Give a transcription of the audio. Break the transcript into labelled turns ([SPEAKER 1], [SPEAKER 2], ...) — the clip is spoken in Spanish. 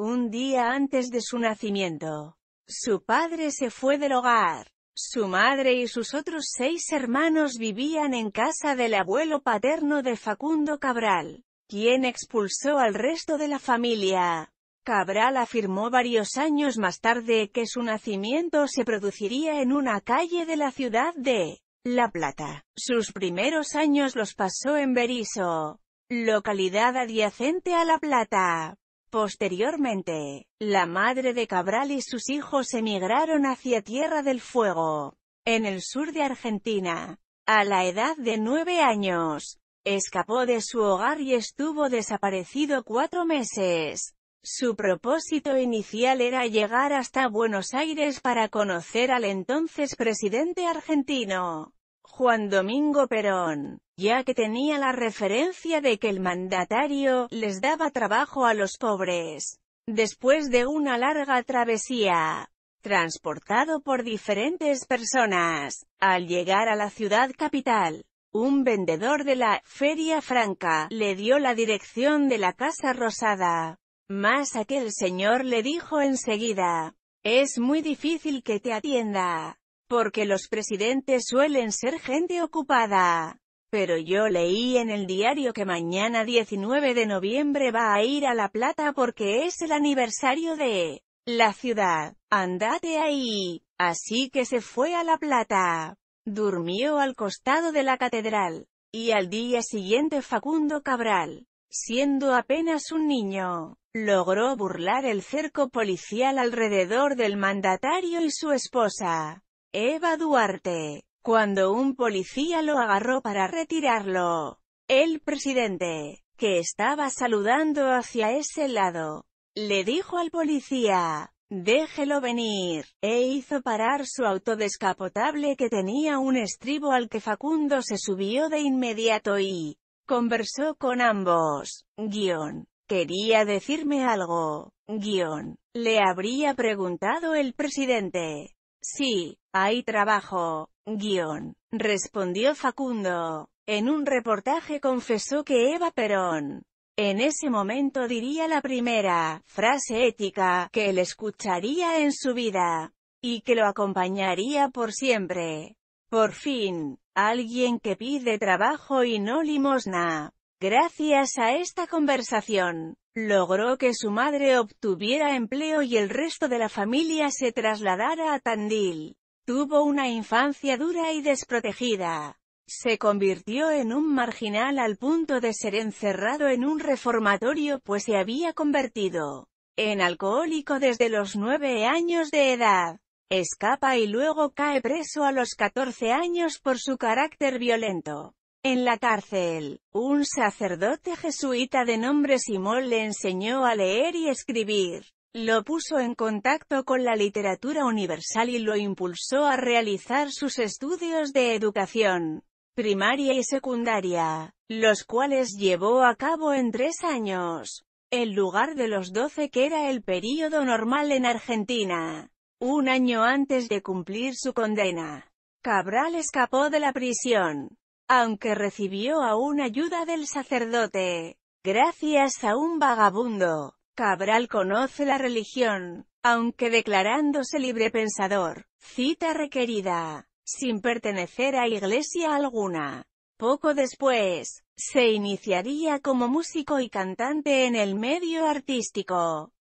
[SPEAKER 1] Un día antes de su nacimiento, su padre se fue del hogar. Su madre y sus otros seis hermanos vivían en casa del abuelo paterno de Facundo Cabral, quien expulsó al resto de la familia. Cabral afirmó varios años más tarde que su nacimiento se produciría en una calle de la ciudad de La Plata. Sus primeros años los pasó en Berizo, localidad adyacente a La Plata. Posteriormente, la madre de Cabral y sus hijos emigraron hacia Tierra del Fuego, en el sur de Argentina. A la edad de nueve años, escapó de su hogar y estuvo desaparecido cuatro meses. Su propósito inicial era llegar hasta Buenos Aires para conocer al entonces presidente argentino. Juan Domingo Perón, ya que tenía la referencia de que el mandatario les daba trabajo a los pobres. Después de una larga travesía, transportado por diferentes personas, al llegar a la ciudad capital, un vendedor de la Feria Franca le dio la dirección de la Casa Rosada. Más aquel señor le dijo enseguida, es muy difícil que te atienda. Porque los presidentes suelen ser gente ocupada. Pero yo leí en el diario que mañana 19 de noviembre va a ir a La Plata porque es el aniversario de la ciudad. Andate ahí. Así que se fue a La Plata. Durmió al costado de la catedral. Y al día siguiente Facundo Cabral, siendo apenas un niño, logró burlar el cerco policial alrededor del mandatario y su esposa. Eva Duarte. Cuando un policía lo agarró para retirarlo, el presidente, que estaba saludando hacia ese lado, le dijo al policía, déjelo venir, e hizo parar su auto descapotable que tenía un estribo al que Facundo se subió de inmediato y conversó con ambos. Guión. Quería decirme algo. Guión. Le habría preguntado el presidente. Sí, hay trabajo, guión, respondió Facundo. En un reportaje confesó que Eva Perón, en ese momento diría la primera frase ética que él escucharía en su vida, y que lo acompañaría por siempre. Por fin, alguien que pide trabajo y no limosna. Gracias a esta conversación, logró que su madre obtuviera empleo y el resto de la familia se trasladara a Tandil. Tuvo una infancia dura y desprotegida. Se convirtió en un marginal al punto de ser encerrado en un reformatorio pues se había convertido en alcohólico desde los nueve años de edad. Escapa y luego cae preso a los 14 años por su carácter violento. En la cárcel, un sacerdote jesuita de nombre Simón le enseñó a leer y escribir. Lo puso en contacto con la literatura universal y lo impulsó a realizar sus estudios de educación primaria y secundaria, los cuales llevó a cabo en tres años, en lugar de los doce que era el período normal en Argentina, un año antes de cumplir su condena. Cabral escapó de la prisión, aunque recibió aún ayuda del sacerdote. Gracias a un vagabundo, Cabral conoce la religión, aunque declarándose libre pensador, cita requerida, sin pertenecer a iglesia alguna. Poco después, se iniciaría como músico y cantante en el medio artístico.